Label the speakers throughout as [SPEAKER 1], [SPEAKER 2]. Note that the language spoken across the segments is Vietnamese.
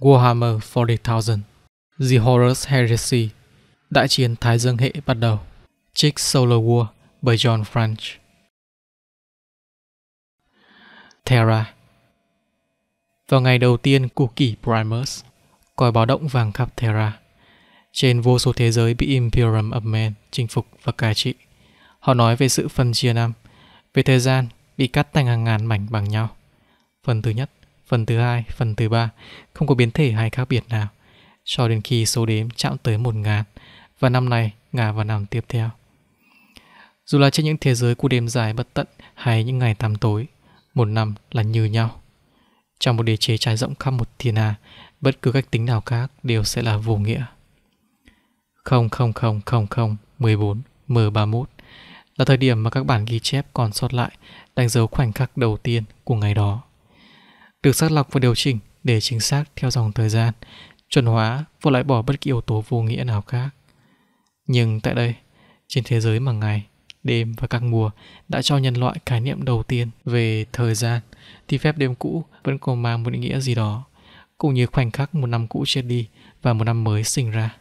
[SPEAKER 1] Warhammer 40,000 The Horus Heresy Đại chiến Thái Dương Hệ bắt đầu Chick Solar War bởi John French Terra Vào ngày đầu tiên của kỷ Primus, còi báo động vàng khắp Terra. Trên vô số thế giới bị Imperium of Man chinh phục và cai trị. Họ nói về sự phân chia năm, về thời gian bị cắt thành hàng ngàn mảnh bằng nhau. Phần thứ nhất phần thứ hai, phần thứ ba không có biến thể hay khác biệt nào cho đến khi số đếm chạm tới một ngàn và năm này ngả vào năm tiếp theo. Dù là trên những thế giới của đêm dài bất tận hay những ngày tăm tối, một năm là như nhau. Trong một đế chế trải rộng khắp một thiên hà, bất cứ cách tính nào khác đều sẽ là vô nghĩa. 0000014 M31 là thời điểm mà các bản ghi chép còn sót lại đánh dấu khoảnh khắc đầu tiên của ngày đó được xác lọc và điều chỉnh để chính xác theo dòng thời gian, chuẩn hóa và loại bỏ bất kỳ yếu tố vô nghĩa nào khác. Nhưng tại đây, trên thế giới mà ngày, đêm và các mùa đã cho nhân loại khái niệm đầu tiên về thời gian, thì phép đêm cũ vẫn còn mang một ý nghĩa gì đó, cũng như khoảnh khắc một năm cũ chết đi và một năm mới sinh ra.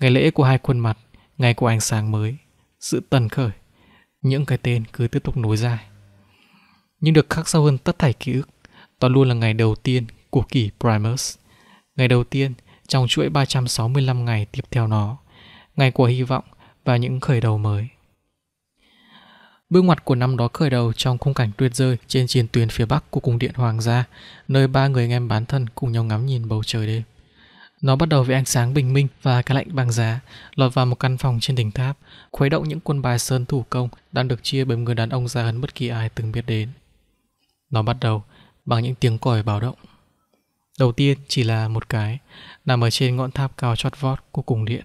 [SPEAKER 1] Ngày lễ của hai khuôn mặt, ngày của ánh sáng mới, sự tần khởi, những cái tên cứ tiếp tục nối dài. Nhưng được khắc sâu hơn tất thảy ký ức đó luôn là ngày đầu tiên của kỳ Primus. Ngày đầu tiên trong chuỗi 365 ngày tiếp theo nó. Ngày của hy vọng và những khởi đầu mới. Bước ngoặt của năm đó khởi đầu trong khung cảnh tuyệt rơi trên chiến tuyến phía bắc của cung điện Hoàng gia, nơi ba người anh em bán thân cùng nhau ngắm nhìn bầu trời đêm. Nó bắt đầu với ánh sáng bình minh và cái lạnh băng giá, lọt vào một căn phòng trên đỉnh tháp, khuấy động những quân bài sơn thủ công đang được chia bởi người đàn ông già hơn bất kỳ ai từng biết đến. Nó bắt đầu bằng những tiếng còi báo động. Đầu tiên chỉ là một cái nằm ở trên ngọn tháp cao chót vót của cung điện.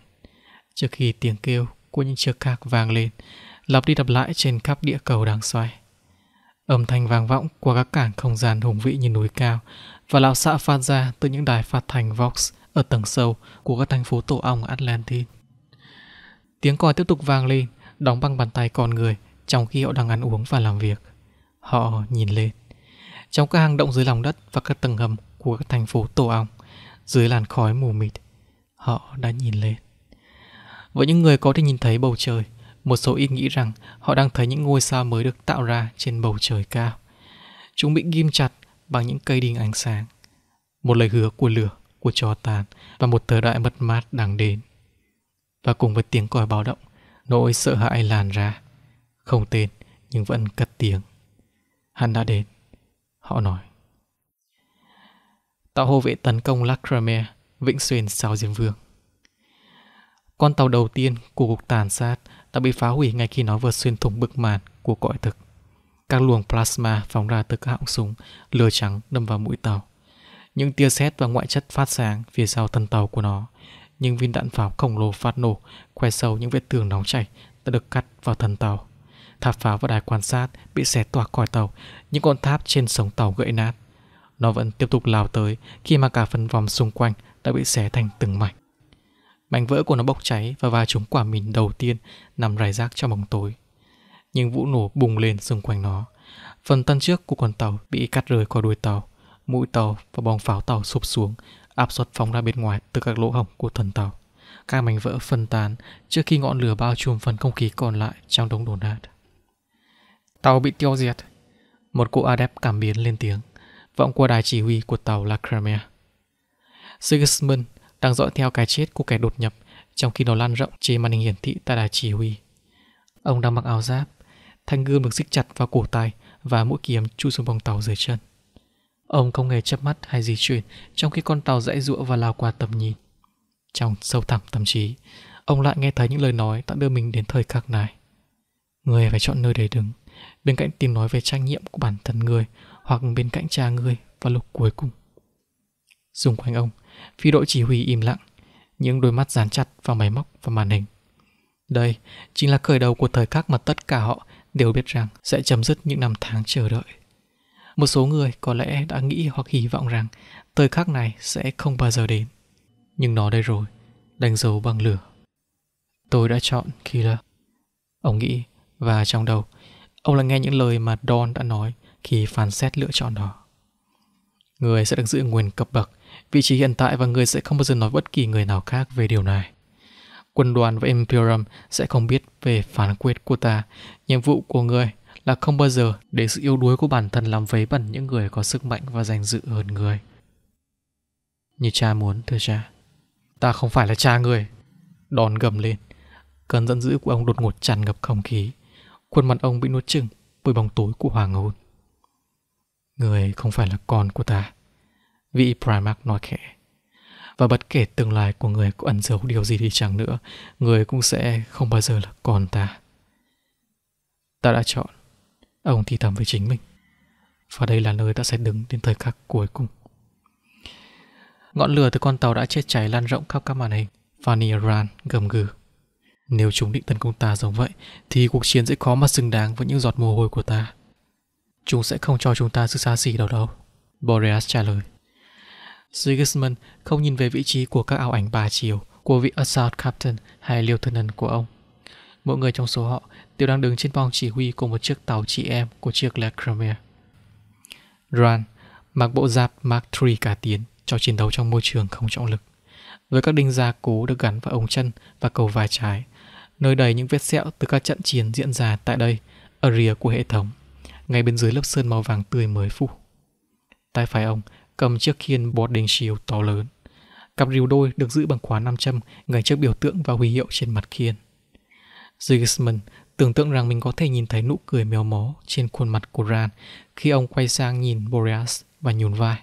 [SPEAKER 1] Trước khi tiếng kêu của những chiếc cạc vang lên, lặp đi lặp lại trên khắp địa cầu đang xoay. Âm thanh vang vọng qua các cảng không gian hùng vĩ như núi cao và lão xạ phát ra từ những đài phát thanh Vox ở tầng sâu của các thành phố tổ ong Atlantis. Tiếng còi tiếp tục vang lên, đóng băng bàn tay con người trong khi họ đang ăn uống và làm việc. Họ nhìn lên trong các hang động dưới lòng đất và các tầng hầm của các thành phố tổ ong, dưới làn khói mù mịt. Họ đã nhìn lên. Với những người có thể nhìn thấy bầu trời, một số ít nghĩ rằng họ đang thấy những ngôi sao mới được tạo ra trên bầu trời cao. Chúng bị ghim chặt bằng những cây đinh ánh sáng. Một lời hứa của lửa, của trò tàn và một thời đại mất mát đang đến. Và cùng với tiếng còi báo động, nỗi sợ hãi làn ra. Không tên, nhưng vẫn cất tiếng. Hắn đã đến. Họ nói Tàu hộ vệ tấn công Lacramere, Vĩnh Xuyên sao Diêm Vương. Con tàu đầu tiên của cuộc tàn sát đã bị phá hủy ngay khi nó vượt xuyên thủng bức màn của cõi thực. Các luồng plasma phóng ra từ các họng súng, lửa trắng đâm vào mũi tàu. Những tia sét và ngoại chất phát sáng phía sau thân tàu của nó. Những viên đạn pháo khổng lồ phát nổ, khoe sâu những vết tường nóng chảy đã được cắt vào thân tàu. Tháp pháo và đài quan sát bị xé toạc khỏi tàu, những con tháp trên sống tàu gãy nát. Nó vẫn tiếp tục lao tới khi mà cả phần vòng xung quanh đã bị xé thành từng mảnh. Mảnh vỡ của nó bốc cháy và va trúng quả mìn đầu tiên nằm rải rác trong bóng tối. nhưng vụ nổ bùng lên xung quanh nó. Phần thân trước của con tàu bị cắt rời khỏi đuôi tàu, mũi tàu và bong pháo tàu sụp xuống, áp suất phóng ra bên ngoài từ các lỗ hổng của thân tàu. Các mảnh vỡ phân tán trước khi ngọn lửa bao trùm phần không khí còn lại trong đống đổ nát. Tàu bị tiêu diệt một cụ adept cảm biến lên tiếng, vọng qua đài chỉ huy của tàu La Sigismund đang dõi theo cái chết của kẻ đột nhập trong khi nó lan rộng trên màn hình hiển thị tại đài chỉ huy. Ông đang mặc áo giáp, thanh gươm được xích chặt vào cổ tay và mũi kiếm chui xuống vòng tàu dưới chân. Ông không hề chớp mắt hay di chuyển trong khi con tàu dãy rụa và lao qua tầm nhìn. Trong sâu thẳm tâm trí, ông lại nghe thấy những lời nói đã đưa mình đến thời khắc này. Người phải chọn nơi để đứng bên cạnh tiếng nói về trách nhiệm của bản thân người hoặc bên cạnh cha người vào lúc cuối cùng. Xung quanh ông, phi đội chỉ huy im lặng, những đôi mắt dán chặt vào máy móc và màn hình. Đây chính là khởi đầu của thời khắc mà tất cả họ đều biết rằng sẽ chấm dứt những năm tháng chờ đợi. Một số người có lẽ đã nghĩ hoặc hy vọng rằng thời khắc này sẽ không bao giờ đến. Nhưng nó đây rồi, đánh dấu bằng lửa. Tôi đã chọn Killer. Ông nghĩ và trong đầu Ông là nghe những lời mà Don đã nói khi phán xét lựa chọn đó. Người sẽ được giữ nguyên cấp bậc, vị trí hiện tại và người sẽ không bao giờ nói bất kỳ người nào khác về điều này. Quân đoàn và Imperium sẽ không biết về phán quyết của ta. Nhiệm vụ của người là không bao giờ để sự yếu đuối của bản thân làm vấy bẩn những người có sức mạnh và danh dự hơn người. Như cha muốn, thưa cha. Ta không phải là cha người. Đòn gầm lên. Cơn giận dữ của ông đột ngột tràn ngập không khí. Khuôn mặt ông bị nuốt chừng bởi bóng tối của hoàng hôn. Người không phải là con của ta. Vị Primark nói khẽ. Và bất kể tương lai của người có ẩn giấu điều gì đi chăng nữa, người cũng sẽ không bao giờ là con ta. Ta đã chọn. Ông thì thầm với chính mình. Và đây là nơi ta sẽ đứng đến thời khắc cuối cùng. Ngọn lửa từ con tàu đã chết cháy lan rộng khắp các màn hình. Vaniran gầm gừ nếu chúng định tấn công ta giống vậy, thì cuộc chiến sẽ khó mà xứng đáng với những giọt mồ hôi của ta. Chúng sẽ không cho chúng ta sự xa xỉ đâu đâu. Boreas trả lời. Sigismund không nhìn về vị trí của các ảo ảnh ba chiều, của vị Assault Captain hay Lieutenant của ông. Mỗi người trong số họ đều đang đứng trên bong chỉ huy của một chiếc tàu chị em của chiếc La Crimea. Ran mặc bộ giáp Mark III cả tiến cho chiến đấu trong môi trường không trọng lực. Với các đinh gia cố được gắn vào ống chân và cầu vai trái, nơi đầy những vết sẹo từ các trận chiến diễn ra tại đây, ở rìa của hệ thống, ngay bên dưới lớp sơn màu vàng tươi mới phủ. Tay phải ông cầm chiếc khiên boarding shield to lớn. Cặp rìu đôi được giữ bằng khóa 500 ngay trước biểu tượng và huy hiệu trên mặt khiên. Sigismund tưởng tượng rằng mình có thể nhìn thấy nụ cười mèo mó trên khuôn mặt của Ran khi ông quay sang nhìn Boreas và nhún vai.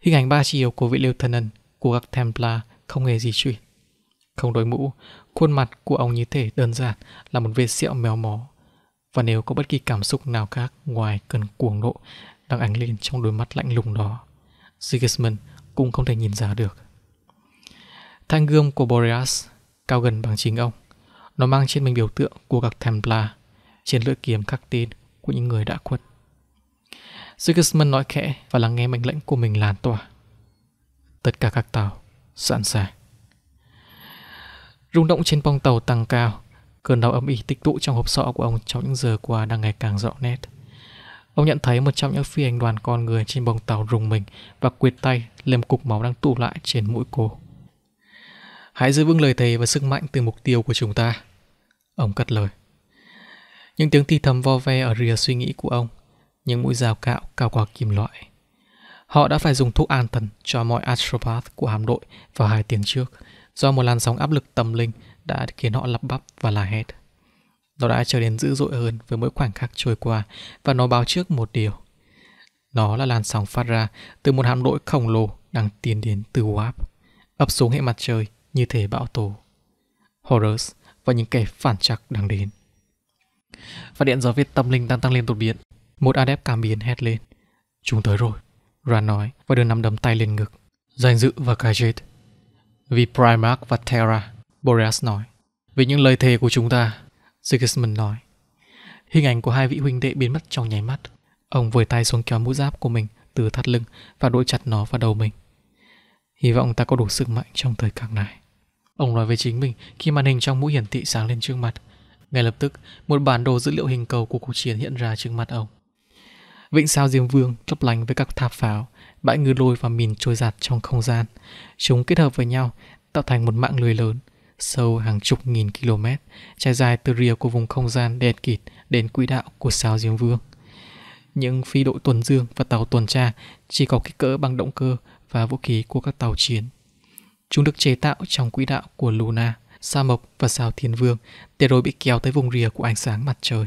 [SPEAKER 1] Hình ảnh ba chiều của vị liêu lieutenant của các Templar không hề di chuyển. Không đội mũ, Khuôn mặt của ông như thể đơn giản là một vệt sẹo méo mó. Và nếu có bất kỳ cảm xúc nào khác ngoài cơn cuồng nộ đang ánh lên trong đôi mắt lạnh lùng đó, Sigismund cũng không thể nhìn ra được. Thanh gươm của Boreas cao gần bằng chính ông. Nó mang trên mình biểu tượng của các Templar, trên lưỡi kiếm khắc tên của những người đã khuất. Sigismund nói khẽ và lắng nghe mệnh lệnh của mình lan tỏa. Tất cả các tàu sẵn sàng. Rung động trên bong tàu tăng cao, cơn đau âm ỉ tích tụ trong hộp sọ của ông trong những giờ qua đang ngày càng rõ nét. Ông nhận thấy một trong những phi hành đoàn con người trên bồng tàu rùng mình và quyệt tay lên cục máu đang tụ lại trên mũi cô. Hãy giữ vững lời thề và sức mạnh từ mục tiêu của chúng ta. Ông cất lời. Những tiếng thì thầm vo ve ở rìa suy nghĩ của ông, những mũi rào cạo cao qua kim loại. Họ đã phải dùng thuốc an thần cho mọi astropath của hạm đội vào hai tiếng trước do một làn sóng áp lực tâm linh đã khiến họ lắp bắp và la hét. Nó đã trở nên dữ dội hơn với mỗi khoảnh khắc trôi qua và nó báo trước một điều. Nó là làn sóng phát ra từ một hạm đội khổng lồ đang tiến đến từ Warp, ập xuống hệ mặt trời như thể bão tố. Horus và những kẻ phản trắc đang đến. Và điện gió viết tâm linh đang tăng lên đột biến. Một adept cảm biến hét lên. Chúng tới rồi. Ran nói và đưa nắm đấm tay lên ngực. Danh dự và cái chết vì Primarch và Terra, Boreas nói. Vì những lời thề của chúng ta, Sigismund nói. Hình ảnh của hai vị huynh đệ biến mất trong nháy mắt. Ông vùi tay xuống kéo mũ giáp của mình từ thắt lưng và đội chặt nó vào đầu mình. Hy vọng ta có đủ sức mạnh trong thời khắc này. Ông nói với chính mình khi màn hình trong mũ hiển thị sáng lên trước mặt. Ngay lập tức, một bản đồ dữ liệu hình cầu của cuộc chiến hiện ra trước mặt ông. Vịnh sao Diêm Vương lấp lánh với các tháp pháo, bãi ngư lôi và mìn trôi giạt trong không gian. Chúng kết hợp với nhau, tạo thành một mạng lưới lớn, sâu hàng chục nghìn km, trải dài từ rìa của vùng không gian đen kịt đến quỹ đạo của sao Diêm Vương. Những phi đội tuần dương và tàu tuần tra chỉ có kích cỡ bằng động cơ và vũ khí của các tàu chiến. Chúng được chế tạo trong quỹ đạo của Luna, Sa Mộc và sao Thiên Vương để rồi bị kéo tới vùng rìa của ánh sáng mặt trời.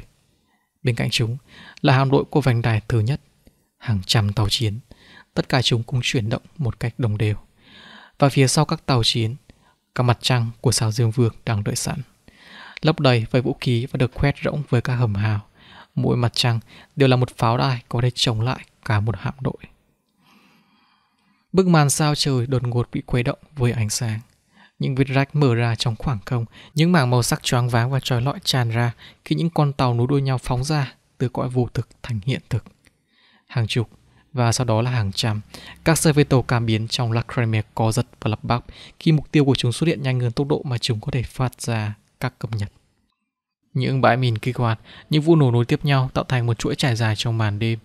[SPEAKER 1] Bên cạnh chúng là hạm đội của vành đài thứ nhất, hàng trăm tàu chiến tất cả chúng cũng chuyển động một cách đồng đều. Và phía sau các tàu chiến, các mặt trăng của sao Dương Vương đang đợi sẵn. Lấp đầy với vũ khí và được khoét rỗng với các hầm hào. Mỗi mặt trăng đều là một pháo đài có thể chống lại cả một hạm đội. Bức màn sao trời đột ngột bị khuấy động với ánh sáng. Những vết rách mở ra trong khoảng không, những mảng màu sắc choáng váng và trói lọi tràn ra khi những con tàu nối đuôi nhau phóng ra từ cõi vô thực thành hiện thực. Hàng chục, và sau đó là hàng trăm. Các xe tàu cảm biến trong La Crimea co giật và lập bắp khi mục tiêu của chúng xuất hiện nhanh hơn tốc độ mà chúng có thể phát ra các cập nhật. Những bãi mìn kích hoạt, những vụ nổ nối tiếp nhau tạo thành một chuỗi trải dài trong màn đêm.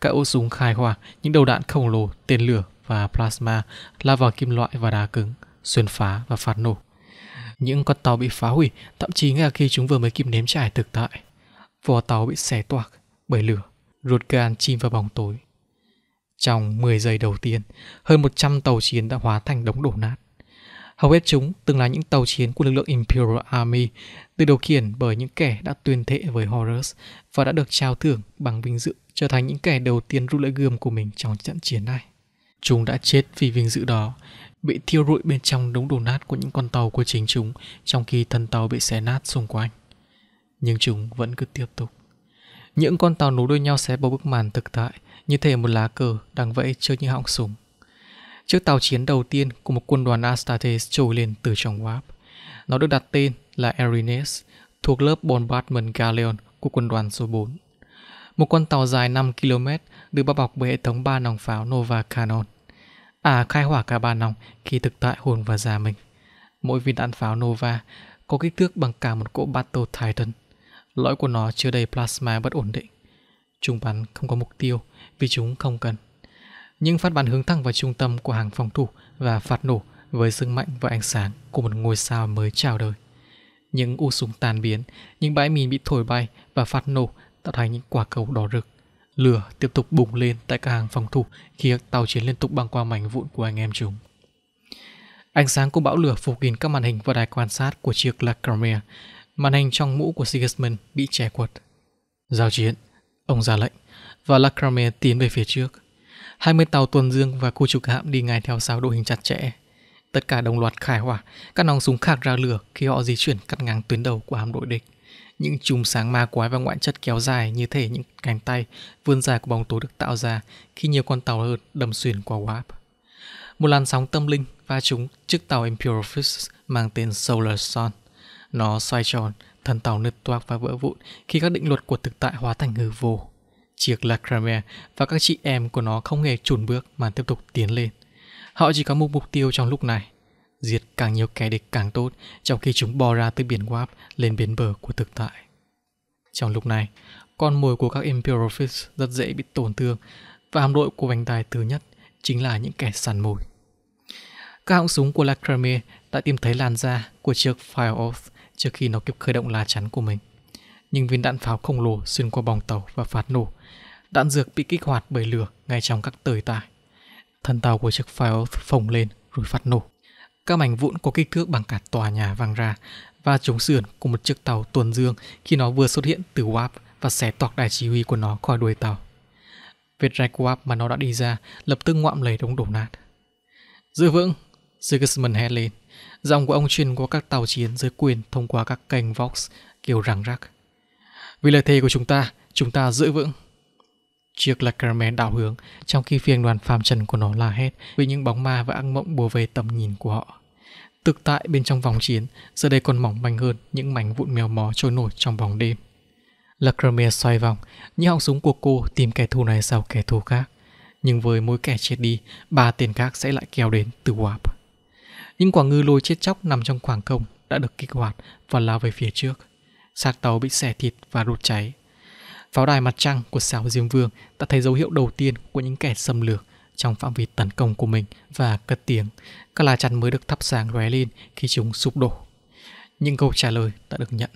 [SPEAKER 1] Các ô súng khai hỏa, những đầu đạn khổng lồ, tên lửa và plasma lao vào kim loại và đá cứng, xuyên phá và phát nổ. Những con tàu bị phá hủy, thậm chí ngay khi chúng vừa mới kịp nếm trải thực tại. vỏ tàu bị xé toạc bởi lửa, ruột gan chìm vào bóng tối. Trong 10 giây đầu tiên, hơn 100 tàu chiến đã hóa thành đống đổ nát. Hầu hết chúng từng là những tàu chiến của lực lượng Imperial Army, được điều khiển bởi những kẻ đã tuyên thệ với Horus và đã được trao thưởng bằng vinh dự trở thành những kẻ đầu tiên rút lưỡi gươm của mình trong trận chiến này. Chúng đã chết vì vinh dự đó, bị thiêu rụi bên trong đống đổ nát của những con tàu của chính chúng trong khi thân tàu bị xé nát xung quanh. Nhưng chúng vẫn cứ tiếp tục. Những con tàu nối đuôi nhau xé bầu bức màn thực tại – như thể một lá cờ đang vẫy trước những họng súng. Chiếc tàu chiến đầu tiên của một quân đoàn Astartes trồi lên từ trong WAP. Nó được đặt tên là Erines, thuộc lớp Bombardment Galleon của quân đoàn số 4. Một con tàu dài 5 km được bao bọc bởi hệ thống ba nòng pháo Nova Cannon. À, khai hỏa cả ba nòng khi thực tại hồn và già mình. Mỗi viên đạn pháo Nova có kích thước bằng cả một cỗ Battle Titan. Lõi của nó chứa đầy plasma bất ổn định. Chúng bắn không có mục tiêu vì chúng không cần. Những phát bắn hướng thẳng vào trung tâm của hàng phòng thủ và phát nổ với sức mạnh và ánh sáng của một ngôi sao mới chào đời. Những u súng tàn biến, những bãi mìn bị thổi bay và phát nổ tạo thành những quả cầu đỏ rực. Lửa tiếp tục bùng lên tại các hàng phòng thủ khi các tàu chiến liên tục băng qua mảnh vụn của anh em chúng. Ánh sáng của bão lửa phủ kín các màn hình và đài quan sát của chiếc Lacramia. Màn hình trong mũ của Sigismund bị che quật. Giao chiến, ông ra lệnh và La tiến về phía trước. 20 tàu tuần dương và khu trục hạm đi ngay theo sáu đội hình chặt chẽ. Tất cả đồng loạt khai hỏa, các nòng súng khạc ra lửa khi họ di chuyển cắt ngang tuyến đầu của hạm đội địch. Những chùm sáng ma quái và ngoại chất kéo dài như thể những cánh tay vươn dài của bóng tối được tạo ra khi nhiều con tàu hơn đâm xuyên qua warp. Một làn sóng tâm linh va chúng chiếc tàu Imperial Fist mang tên Solar Sun. Nó xoay tròn, thân tàu nứt toạc và vỡ vụn khi các định luật của thực tại hóa thành hư vô chiếc Lacramere và các chị em của nó không hề chùn bước mà tiếp tục tiến lên. Họ chỉ có một mục tiêu trong lúc này, giết càng nhiều kẻ địch càng tốt trong khi chúng bò ra từ biển Warp lên bến bờ của thực tại. Trong lúc này, con mồi của các Imperial Fist rất dễ bị tổn thương và hạm đội của vành đai thứ nhất chính là những kẻ săn mồi. Các họng súng của Lacramere đã tìm thấy làn da của chiếc Fire Oath trước khi nó kịp khởi động lá chắn của mình nhưng viên đạn pháo khổng lồ xuyên qua bòng tàu và phát nổ. Đạn dược bị kích hoạt bởi lửa ngay trong các tời tải. Thân tàu của chiếc pháo phồng lên rồi phát nổ. Các mảnh vụn có kích thước bằng cả tòa nhà vang ra và chống sườn của một chiếc tàu tuần dương khi nó vừa xuất hiện từ warp và xé toạc đài chỉ huy của nó khỏi đuôi tàu. Vệt rạch warp mà nó đã đi ra lập tức ngoạm lấy đống đổ nát. Giữ vững, Sigismund hét lên. Giọng của ông truyền qua các tàu chiến dưới quyền thông qua các kênh Vox kêu rằng rắc. Vì lời thề của chúng ta, chúng ta giữ vững. Chiếc lạc Carmen đảo hướng, trong khi phiền đoàn phàm trần của nó la hét vì những bóng ma và ác mộng bùa về tầm nhìn của họ. Thực tại bên trong vòng chiến, giờ đây còn mỏng manh hơn những mảnh vụn mèo mó trôi nổi trong bóng đêm. Lacramia xoay vòng, những họng súng của cô tìm kẻ thù này sau kẻ thù khác. Nhưng với mỗi kẻ chết đi, ba tiền khác sẽ lại kéo đến từ Warp. Những quả ngư lôi chết chóc nằm trong khoảng không đã được kích hoạt và lao về phía trước xác tàu bị xẻ thịt và rột cháy. Pháo đài mặt trăng của Sáo Diêm Vương đã thấy dấu hiệu đầu tiên của những kẻ xâm lược trong phạm vi tấn công của mình và cất tiếng. Các lá chắn mới được thắp sáng lóe lên khi chúng sụp đổ. Những câu trả lời đã được nhận.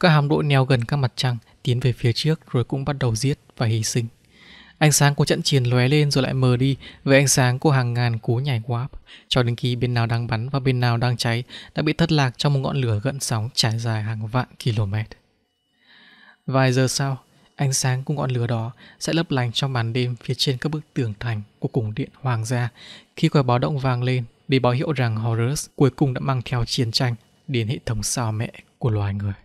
[SPEAKER 1] Các hạm đội neo gần các mặt trăng tiến về phía trước rồi cũng bắt đầu giết và hy sinh. Ánh sáng của trận chiến lóe lên rồi lại mờ đi với ánh sáng của hàng ngàn cú nhảy quáp, cho đến khi bên nào đang bắn và bên nào đang cháy đã bị thất lạc trong một ngọn lửa gợn sóng trải dài hàng vạn km. Vài giờ sau, ánh sáng của ngọn lửa đó sẽ lấp lánh trong màn đêm phía trên các bức tường thành của cung điện hoàng gia khi quả báo động vang lên để báo hiệu rằng Horus cuối cùng đã mang theo chiến tranh đến hệ thống sao mẹ của loài người.